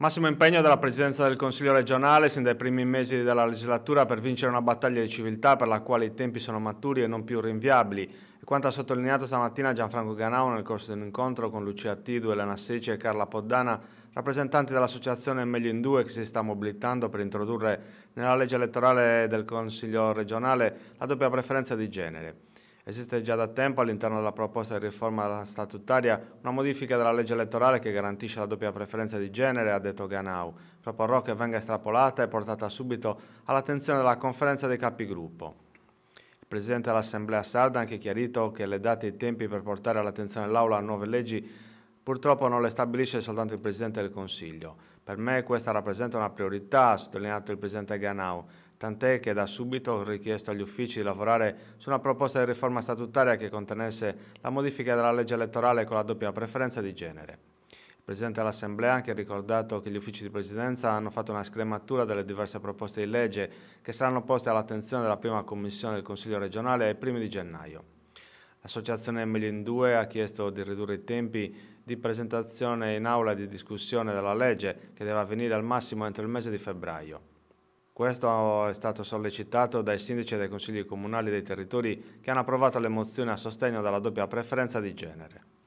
Massimo impegno della Presidenza del Consiglio regionale sin dai primi mesi della legislatura per vincere una battaglia di civiltà per la quale i tempi sono maturi e non più rinviabili. E quanto ha sottolineato stamattina Gianfranco Ganao nel corso di un incontro con Lucia Tidu, Elena Seci e Carla Poddana, rappresentanti dell'associazione Meglio in Due che si sta mobilitando per introdurre nella legge elettorale del Consiglio regionale la doppia preferenza di genere. Esiste già da tempo all'interno della proposta di riforma statutaria una modifica della legge elettorale che garantisce la doppia preferenza di genere, ha detto Ganau. Proporrò che venga estrapolata e portata subito all'attenzione della conferenza dei capigruppo. Il Presidente dell'Assemblea Sarda ha anche chiarito che le date e i tempi per portare all'attenzione dell'Aula nuove leggi purtroppo non le stabilisce soltanto il Presidente del Consiglio. Per me questa rappresenta una priorità, ha sottolineato il Presidente Ganau tant'è che da subito ho richiesto agli uffici di lavorare su una proposta di riforma statutaria che contenesse la modifica della legge elettorale con la doppia preferenza di genere. Il Presidente dell'Assemblea ha anche ricordato che gli uffici di Presidenza hanno fatto una scrematura delle diverse proposte di legge che saranno poste all'attenzione della prima Commissione del Consiglio regionale ai primi di gennaio. L'associazione Emilin 2 ha chiesto di ridurre i tempi di presentazione in aula e di discussione della legge che deve avvenire al massimo entro il mese di febbraio. Questo è stato sollecitato dai sindaci e dai consigli comunali dei territori che hanno approvato le mozioni a sostegno della doppia preferenza di genere.